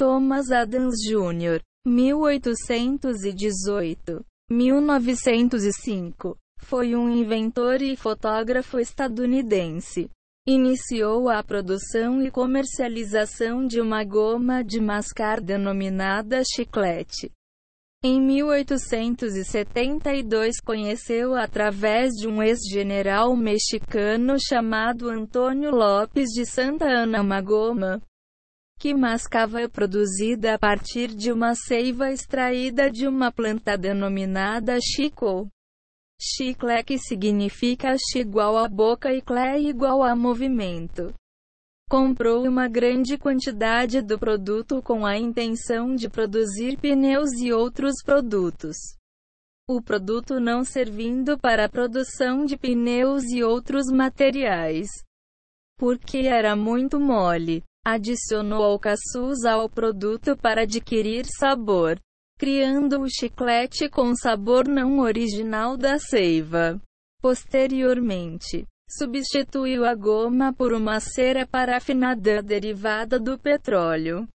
Thomas Adams Jr. 1818. 1905. Foi um inventor e fotógrafo estadunidense. Iniciou a produção e comercialização de uma goma de mascar denominada chiclete. Em 1872 conheceu através de um ex-general mexicano chamado Antônio Lopes de Santa Ana uma goma que mascava é produzida a partir de uma seiva extraída de uma planta denominada chico. Chicle que significa chi igual a boca e cle igual a movimento. Comprou uma grande quantidade do produto com a intenção de produzir pneus e outros produtos. O produto não servindo para a produção de pneus e outros materiais. Porque era muito mole adicionou alcaçuz ao produto para adquirir sabor, criando o chiclete com sabor não original da seiva. Posteriormente, substituiu a goma por uma cera parafinada derivada do petróleo.